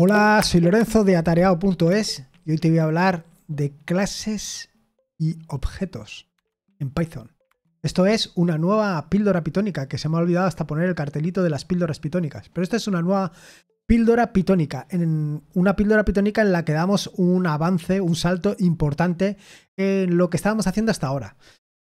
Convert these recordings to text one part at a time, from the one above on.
Hola, soy Lorenzo de atareado.es y hoy te voy a hablar de clases y objetos en Python. Esto es una nueva píldora pitónica que se me ha olvidado hasta poner el cartelito de las píldoras pitónicas, pero esta es una nueva píldora pitónica, en una píldora pitónica en la que damos un avance, un salto importante en lo que estábamos haciendo hasta ahora.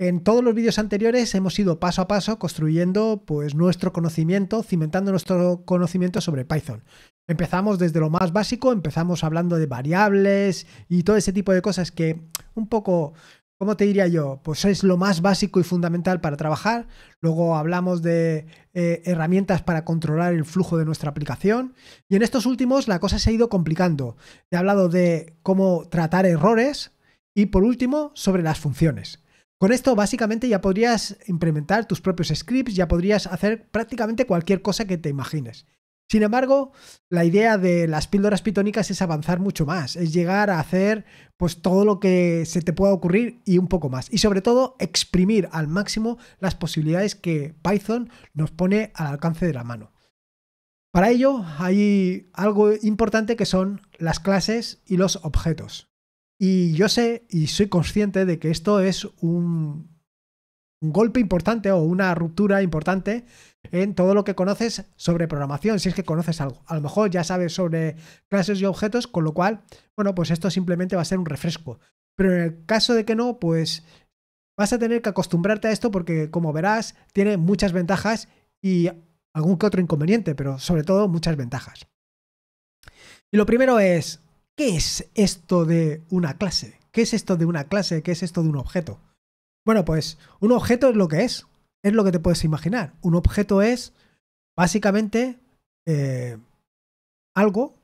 En todos los vídeos anteriores hemos ido paso a paso construyendo pues, nuestro conocimiento, cimentando nuestro conocimiento sobre Python. Empezamos desde lo más básico, empezamos hablando de variables y todo ese tipo de cosas que un poco, ¿cómo te diría yo? Pues es lo más básico y fundamental para trabajar. Luego hablamos de eh, herramientas para controlar el flujo de nuestra aplicación. Y en estos últimos la cosa se ha ido complicando. he hablado de cómo tratar errores y por último sobre las funciones. Con esto básicamente ya podrías implementar tus propios scripts, ya podrías hacer prácticamente cualquier cosa que te imagines. Sin embargo, la idea de las píldoras pitónicas es avanzar mucho más, es llegar a hacer pues todo lo que se te pueda ocurrir y un poco más y sobre todo exprimir al máximo las posibilidades que Python nos pone al alcance de la mano. Para ello hay algo importante que son las clases y los objetos. Y yo sé y soy consciente de que esto es un, golpe importante o una ruptura importante en todo lo que conoces sobre programación, si es que conoces algo. A lo mejor ya sabes sobre clases y objetos, con lo cual, bueno, pues esto simplemente va a ser un refresco. Pero en el caso de que no, pues vas a tener que acostumbrarte a esto porque, como verás, tiene muchas ventajas y algún que otro inconveniente, pero sobre todo muchas ventajas. Y lo primero es, ¿qué es esto de una clase? ¿Qué es esto de una clase? ¿Qué es esto de un objeto? Bueno, pues un objeto es lo que es, es lo que te puedes imaginar. Un objeto es básicamente eh, algo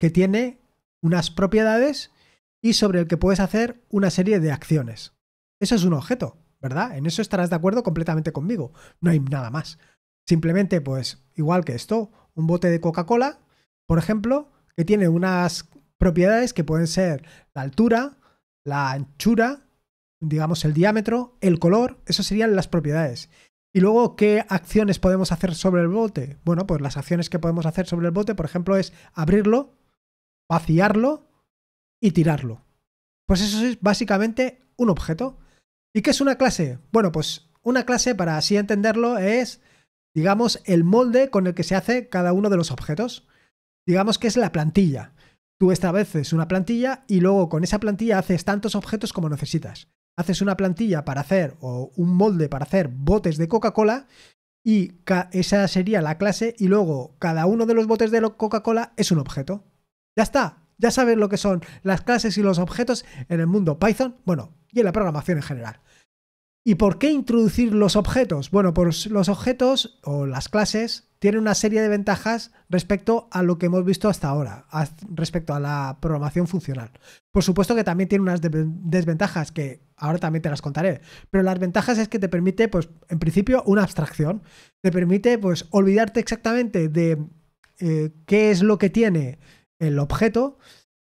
que tiene unas propiedades y sobre el que puedes hacer una serie de acciones. Eso es un objeto, ¿verdad? En eso estarás de acuerdo completamente conmigo. No hay nada más. Simplemente, pues, igual que esto, un bote de Coca-Cola, por ejemplo, que tiene unas propiedades que pueden ser la altura, la anchura, digamos el diámetro, el color, esas serían las propiedades. Y luego, ¿qué acciones podemos hacer sobre el bote? Bueno, pues las acciones que podemos hacer sobre el bote, por ejemplo, es abrirlo, vaciarlo y tirarlo. Pues eso es básicamente un objeto. ¿Y qué es una clase? Bueno, pues una clase, para así entenderlo, es, digamos, el molde con el que se hace cada uno de los objetos. Digamos que es la plantilla. Tú estableces una plantilla y luego con esa plantilla haces tantos objetos como necesitas. Haces una plantilla para hacer o un molde para hacer botes de Coca-Cola y esa sería la clase y luego cada uno de los botes de Coca-Cola es un objeto. Ya está, ya sabes lo que son las clases y los objetos en el mundo Python, bueno, y en la programación en general. ¿Y por qué introducir los objetos? Bueno, pues los objetos o las clases tiene una serie de ventajas respecto a lo que hemos visto hasta ahora, respecto a la programación funcional. Por supuesto que también tiene unas desventajas que ahora también te las contaré, pero las ventajas es que te permite, pues, en principio, una abstracción. Te permite, pues, olvidarte exactamente de eh, qué es lo que tiene el objeto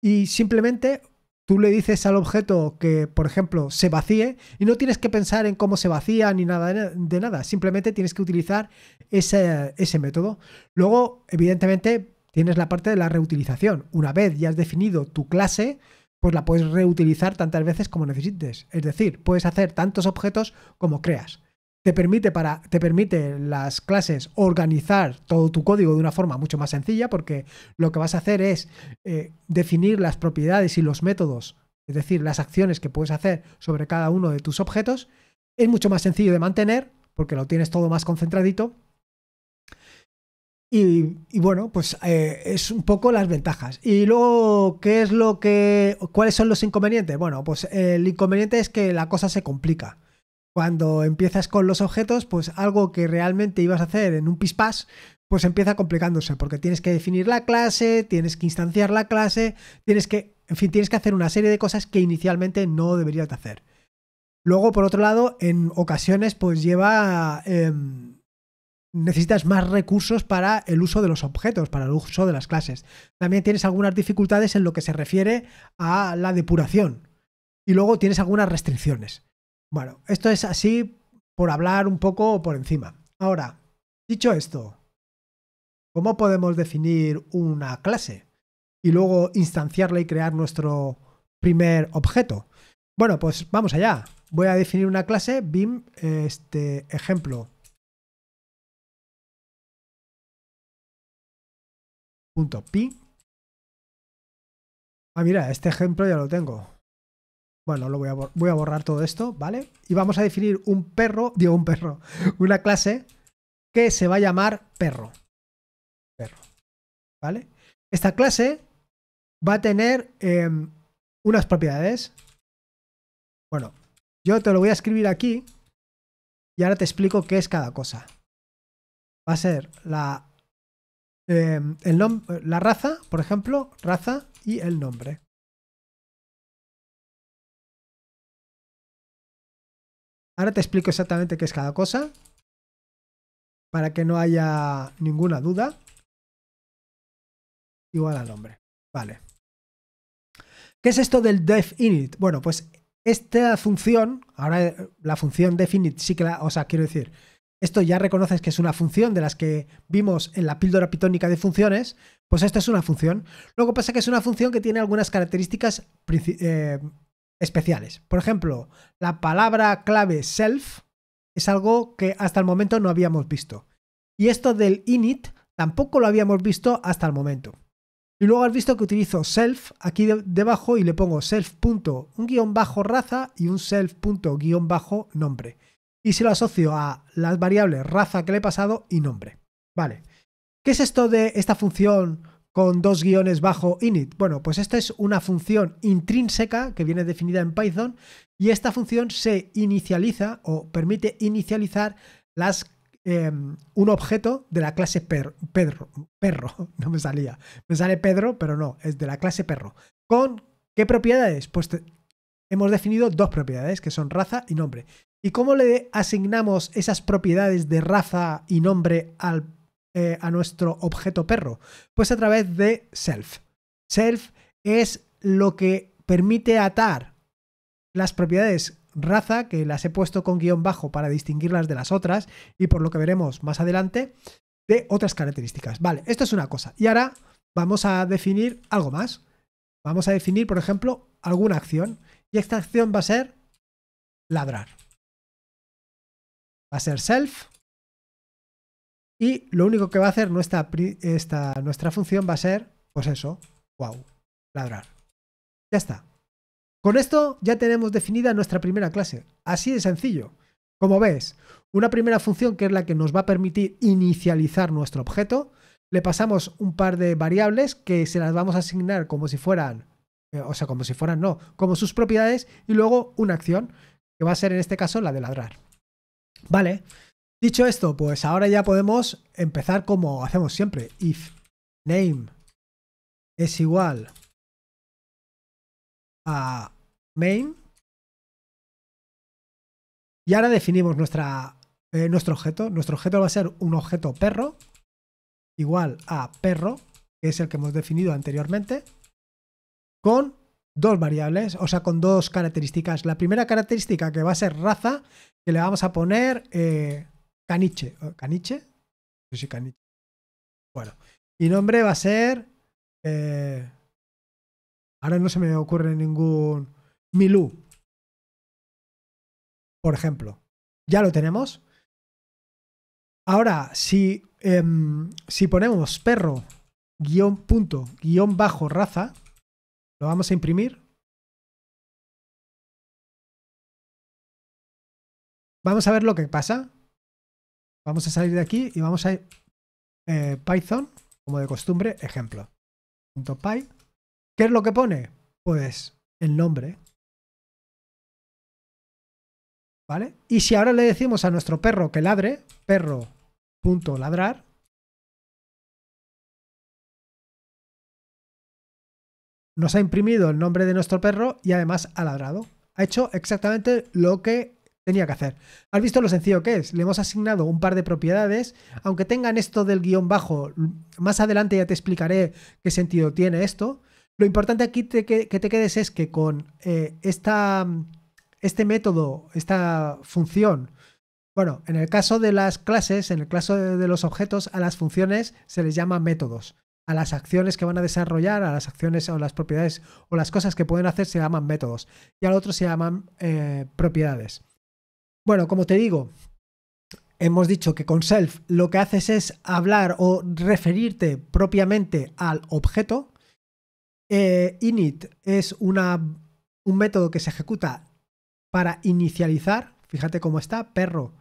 y simplemente Tú le dices al objeto que, por ejemplo, se vacíe y no tienes que pensar en cómo se vacía ni nada de nada. Simplemente tienes que utilizar ese, ese método. Luego, evidentemente, tienes la parte de la reutilización. Una vez ya has definido tu clase, pues la puedes reutilizar tantas veces como necesites. Es decir, puedes hacer tantos objetos como creas te permite, para, te permite las clases organizar todo tu código de una forma mucho más sencilla porque lo que vas a hacer es eh, definir las propiedades y los métodos, es decir, las acciones que puedes hacer sobre cada uno de tus objetos. Es mucho más sencillo de mantener porque lo tienes todo más concentradito. Y, bueno, pues eh, es un poco las ventajas. Y luego, ¿qué es lo que. cuáles son los inconvenientes? Bueno, pues el inconveniente es que la cosa se complica cuando empiezas con los objetos, pues algo que realmente ibas a hacer en un pispás, pues empieza complicándose, porque tienes que definir la clase, tienes que instanciar la clase, tienes que, en fin, tienes que hacer una serie de cosas que inicialmente no deberías hacer. Luego, por otro lado, en ocasiones, pues lleva... Em, necesitas más recursos para el uso de los objetos, para el uso de las clases. También tienes algunas dificultades en lo que se refiere a la depuración. Y luego tienes algunas restricciones. Bueno, esto es así por hablar un poco por encima. Ahora, dicho esto, ¿cómo podemos definir una clase y luego instanciarla y crear nuestro primer objeto? Bueno, pues vamos allá. Voy a definir una clase BIM, este ejemplo. Punto pi. Ah, mira, este ejemplo ya lo tengo. Bueno, lo voy a, voy a borrar todo esto, ¿vale? Y vamos a definir un perro, digo un perro, una clase que se va a llamar perro. Perro. ¿Vale? Esta clase va a tener em, unas propiedades. Bueno, yo te lo voy a escribir aquí y ahora te explico qué es cada cosa. Va a ser la, em, la raza, por ejemplo, raza y el nombre. Ahora te explico exactamente qué es cada cosa. Para que no haya ninguna duda. Igual al nombre, Vale. ¿Qué es esto del def init? Bueno, pues esta función, ahora eh, la función init sí que la, o sea, quiero decir, esto ya reconoces que es una función de las que vimos en la píldora pitónica de funciones, pues esta es una función. Luego pasa que es una función que tiene algunas características eh, especiales. Por ejemplo, la palabra clave self es algo que hasta el momento no habíamos visto. Y esto del init tampoco lo habíamos visto hasta el momento. Y luego has visto que utilizo self aquí debajo y le pongo self. Punto, un guión bajo raza y un self. Punto, guión bajo nombre. Y se lo asocio a las variables raza que le he pasado y nombre. Vale. ¿Qué es esto de esta función con dos guiones bajo init. Bueno, pues esta es una función intrínseca que viene definida en Python y esta función se inicializa o permite inicializar las, em, un objeto de la clase perro, perro, no me salía, me sale Pedro, pero no, es de la clase perro. ¿Con qué propiedades? Pues hemos definido dos propiedades que son raza y nombre. ¿Y cómo le asignamos esas propiedades de raza y nombre al eh, a nuestro objeto perro? Pues a través de self. Self es lo que permite atar las propiedades raza, que las he puesto con guión bajo para distinguirlas de las otras, y por lo que veremos más adelante, de otras características. Vale, esto es una cosa. Y ahora vamos a definir algo más. Vamos a definir, por ejemplo, alguna acción. Y esta acción va a ser ladrar. Va a ser self y lo único que va a hacer nuestra, esta, nuestra función va a ser, pues eso, wow, ladrar. Ya está. Con esto ya tenemos definida nuestra primera clase. Así de sencillo. Como ves, una primera función que es la que nos va a permitir inicializar nuestro objeto. Le pasamos un par de variables que se las vamos a asignar como si fueran, eh, o sea, como si fueran no, como sus propiedades y luego una acción que va a ser en este caso la de ladrar. Vale, Dicho esto, pues ahora ya podemos empezar como hacemos siempre. If name es igual a main. Y ahora definimos nuestra, eh, nuestro objeto. Nuestro objeto va a ser un objeto perro igual a perro, que es el que hemos definido anteriormente, con dos variables, o sea, con dos características. La primera característica que va a ser raza, que le vamos a poner... Eh, Caniche. ¿Caniche? Sí, Caniche. Bueno. Y nombre va a ser. Eh, ahora no se me ocurre ningún. Milú. Por ejemplo. Ya lo tenemos. Ahora, si, em, si ponemos perro guión punto guión bajo raza, lo vamos a imprimir. Vamos a ver lo que pasa. Vamos a salir de aquí y vamos a ir eh, Python, como de costumbre, ejemplo. .py. ¿Qué es lo que pone? Pues el nombre. ¿Vale? Y si ahora le decimos a nuestro perro que ladre, perro.ladrar, nos ha imprimido el nombre de nuestro perro y además ha ladrado. Ha hecho exactamente lo que tenía que hacer. ¿Has visto lo sencillo que es? Le hemos asignado un par de propiedades, aunque tengan esto del guión bajo, más adelante ya te explicaré qué sentido tiene esto. Lo importante aquí que, te quedes es que con eh, esta, este método, esta función, bueno, en el caso de las clases, en el caso de, los objetos, a las funciones se les llama métodos. A las acciones que van a desarrollar, a las acciones o las propiedades o las cosas que pueden hacer se llaman métodos. Y al otro se llaman eh, propiedades. Bueno, como te digo, hemos dicho que con self lo que haces es hablar o referirte propiamente al objeto. Eh, init es un método que se ejecuta para inicializar. Fíjate cómo está, perro.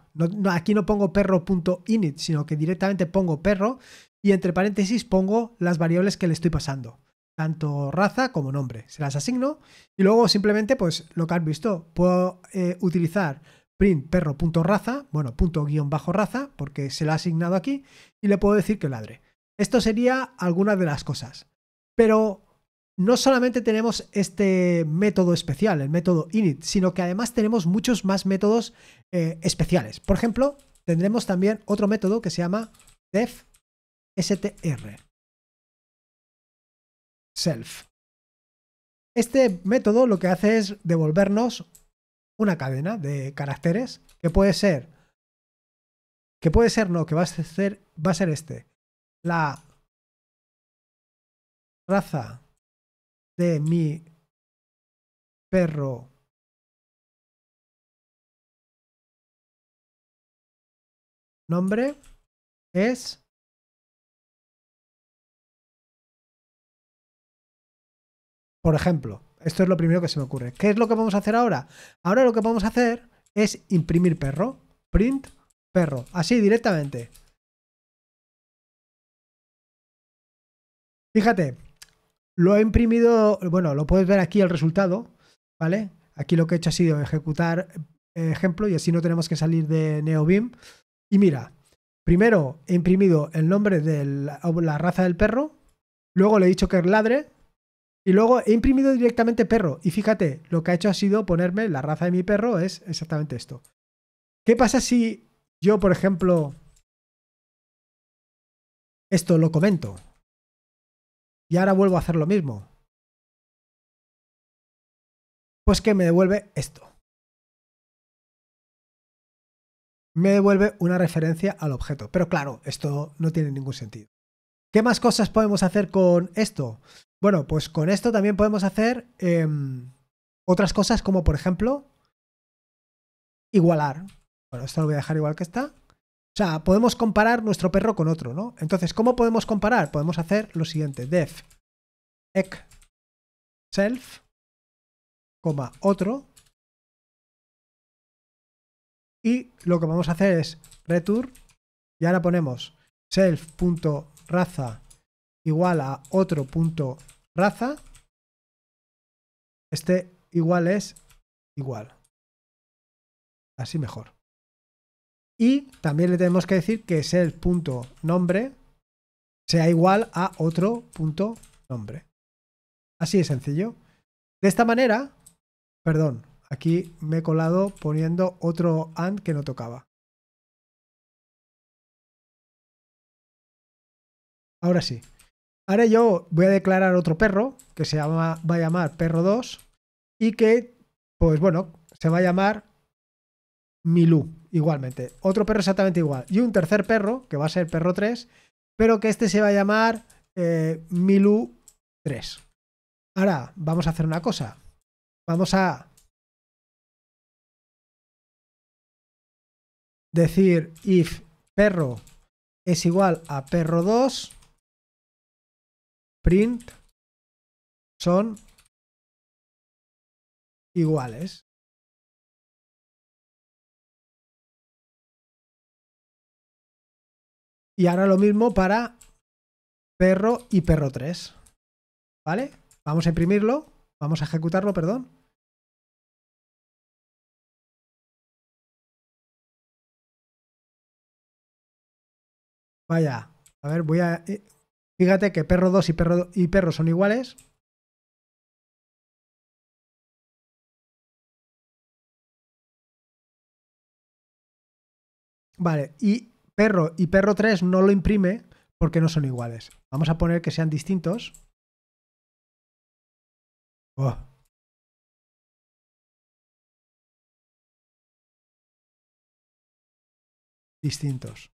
aquí no pongo perro.init, sino que directamente pongo perro y entre paréntesis pongo las variables que le estoy pasando, tanto raza como nombre. Se las asigno y luego simplemente, pues lo que has visto, puedo eh, utilizar print perro.raza, bueno, punto guión bajo raza, porque se le ha asignado aquí, y le puedo decir que ladre. Esto sería alguna de las cosas. Pero no solamente tenemos este método especial, el método init, sino que además tenemos muchos más métodos eh, especiales. Por ejemplo, tendremos también otro método que se llama def str self. Este método lo que hace es devolvernos una cadena de caracteres que puede ser, que puede ser no, que va a ser, va a ser este. La raza de mi perro nombre es por ejemplo esto es lo primero que se me ocurre. ¿Qué es lo que vamos a hacer ahora? Ahora lo que vamos a hacer es imprimir perro. Print perro. Así directamente. Fíjate, lo he imprimido, bueno, lo puedes ver aquí el resultado, ¿vale? Aquí lo que he hecho ha sido ejecutar eh, ejemplo y así no tenemos que salir de NeoBeam. Y mira, primero he imprimido el nombre de la, raza del perro, luego le he dicho que ladre, y luego he imprimido directamente perro. Y fíjate, lo que ha hecho ha sido ponerme la raza de mi perro es exactamente esto. ¿Qué pasa si yo, por ejemplo, esto lo comento? Y ahora vuelvo a hacer lo mismo. Pues que me devuelve esto. Me devuelve una referencia al objeto. Pero claro, esto no tiene ningún sentido. ¿Qué más cosas podemos hacer con esto? Bueno, pues con esto también podemos hacer em, otras cosas como, por ejemplo, igualar. Bueno, esto lo voy a dejar igual que está. O sea, podemos comparar nuestro perro con otro, ¿no? Entonces, ¿cómo podemos comparar? Podemos hacer lo siguiente. Def self, coma, otro. Y lo que vamos a hacer es return. Y ahora ponemos self.exe raza igual a otro punto raza, este igual es igual. Así mejor. Y también le tenemos que decir que es el punto nombre sea igual a otro punto nombre. Así de sencillo. De esta manera, perdón, aquí me he colado poniendo otro AND que no tocaba. Ahora sí. Ahora yo voy a declarar otro perro que se llama, va a llamar perro 2 y que, pues bueno, se va a llamar Milú igualmente. Otro perro exactamente igual. Y un tercer perro que va a ser perro 3, pero que este se va a llamar eh, Milú 3. Ahora, vamos a hacer una cosa. Vamos a decir if perro es igual a perro 2 print son iguales. Y ahora lo mismo para perro y perro 3. ¿Vale? Vamos a imprimirlo. Vamos a ejecutarlo, perdón. Vaya. A ver, voy a eh, Fíjate que perro 2 y perro, y perro son iguales. Vale, y perro y perro 3 no lo imprime porque no son iguales. Vamos a poner que sean distintos. Oh. Distintos.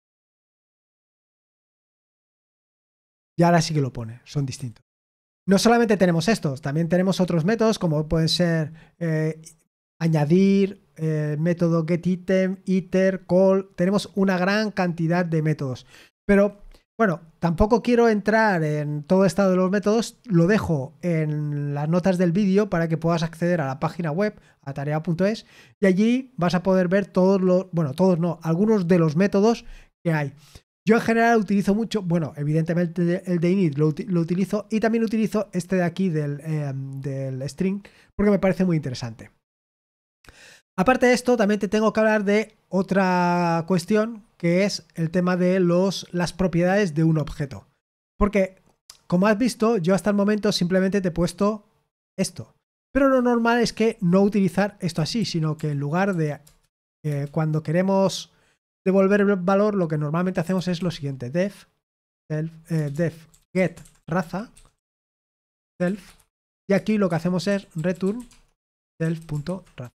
Y ahora sí que lo pone, son distintos. No solamente tenemos estos, también tenemos otros métodos como pueden ser eh, añadir, eh, método getItem, iter, call. Tenemos una gran cantidad de métodos. Pero bueno, tampoco quiero entrar en todo estado de los métodos, lo dejo en las notas del vídeo para que puedas acceder a la página web, a tarea.es, y allí vas a poder ver todos los, bueno, todos no, algunos de los métodos que hay. Yo en general utilizo mucho, bueno, evidentemente el de init lo, utilizo y también utilizo este de aquí em, del, string porque me parece muy interesante. Aparte de esto, también te tengo que hablar de otra cuestión que es el tema de los, las propiedades de un objeto. Porque, como has visto, yo hasta el momento simplemente te he puesto esto. Pero lo normal es que no utilizar esto así, sino que en lugar de eh, cuando queremos devolver el valor, lo que normalmente hacemos es lo siguiente: def, self, eh, def get raza, self, y aquí lo que hacemos es return self.raza.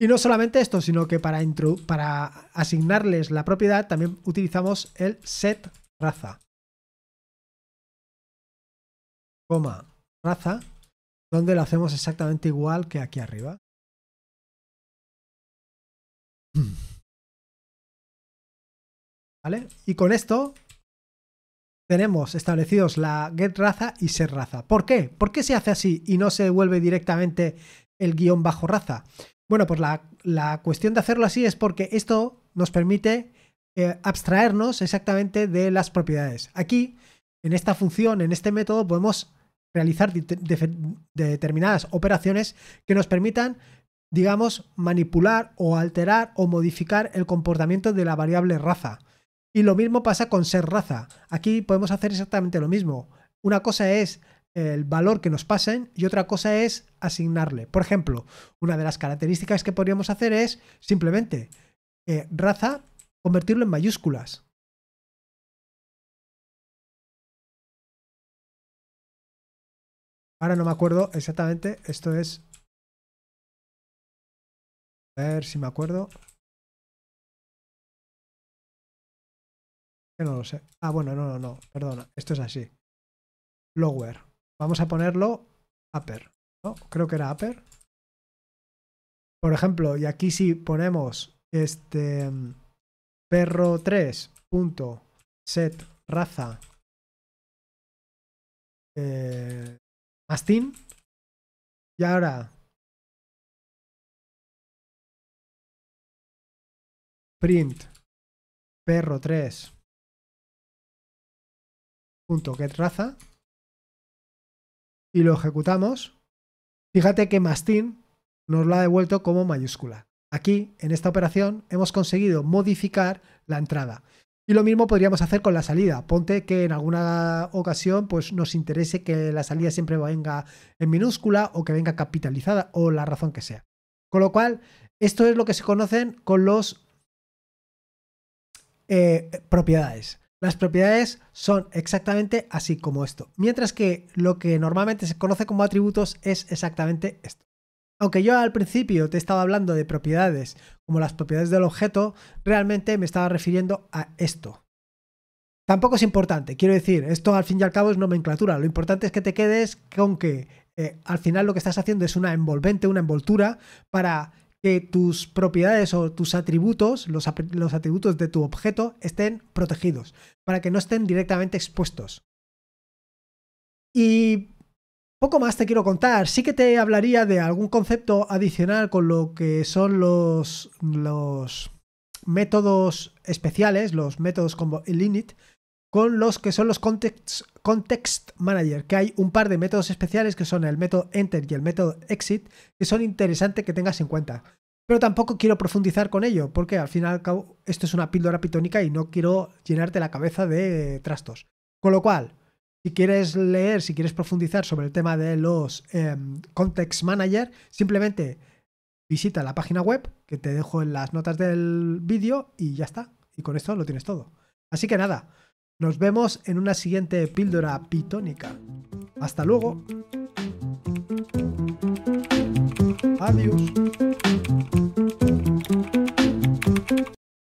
Y no solamente esto, sino que para, para asignarles la propiedad también utilizamos el set raza. Coma, raza, donde lo hacemos exactamente igual que aquí arriba. Y con esto tenemos establecidos la get raza y ser raza. ¿Por qué? ¿Por qué se hace así y no se devuelve directamente el guión bajo raza? Bueno, pues la, cuestión de hacerlo así es porque esto nos permite eh, abstraernos exactamente de las propiedades. Aquí, en esta función, en este método, podemos realizar determinadas operaciones que nos permitan, digamos, manipular o alterar o modificar el comportamiento de la variable raza. Y lo mismo pasa con ser raza. Aquí podemos hacer exactamente lo mismo. Una cosa es el valor que nos pasen y otra cosa es asignarle. Por ejemplo, una de las características que podríamos hacer es simplemente eh, raza, convertirlo en mayúsculas. Ahora no me acuerdo exactamente, esto es... A ver si me acuerdo. Que no lo sé. Ah, bueno, no, no, no. Perdona. Esto es así. Lower. Vamos a ponerlo upper. ¿no? Creo que era upper. Por ejemplo, y aquí si ponemos este mm, perro 3set raza eh, mastín. Y ahora print perro 3 .getRaza y lo ejecutamos, fíjate que mastin nos lo ha devuelto como mayúscula. Aquí, en esta operación, hemos conseguido modificar la entrada. Y lo mismo podríamos hacer con la salida. Ponte que en alguna ocasión pues, nos interese que la salida siempre venga en minúscula o que venga capitalizada o la razón que sea. Con lo cual, esto es lo que se conocen con los eh, propiedades. Las propiedades son exactamente así como esto, mientras que lo que normalmente se conoce como atributos es exactamente esto. Aunque yo al principio te estaba hablando de propiedades como las propiedades del objeto, realmente me estaba refiriendo a esto. Tampoco es importante, quiero decir, esto al fin y al cabo es nomenclatura, lo importante es que te quedes con que eh, al final lo que estás haciendo es una envolvente, una envoltura para que tus propiedades o tus atributos, los, atributos de tu objeto, estén protegidos, para que no estén directamente expuestos. Y poco más te quiero contar. Sí que te hablaría de algún concepto adicional con lo que son los, los métodos especiales, los métodos como init, con los que son los context, context manager, que hay un par de métodos especiales que son el método enter y el método exit, que son interesantes que tengas en cuenta. Pero tampoco quiero profundizar con ello, porque al final al cabo esto es una píldora pitónica y no quiero llenarte la cabeza de trastos. Con lo cual, si quieres leer, si quieres profundizar sobre el tema de los em, context manager, simplemente visita la página web que te dejo en las notas del vídeo y ya está. Y con esto lo tienes todo. Así que nada, nos vemos en una siguiente píldora pitónica. Hasta luego. Adiós.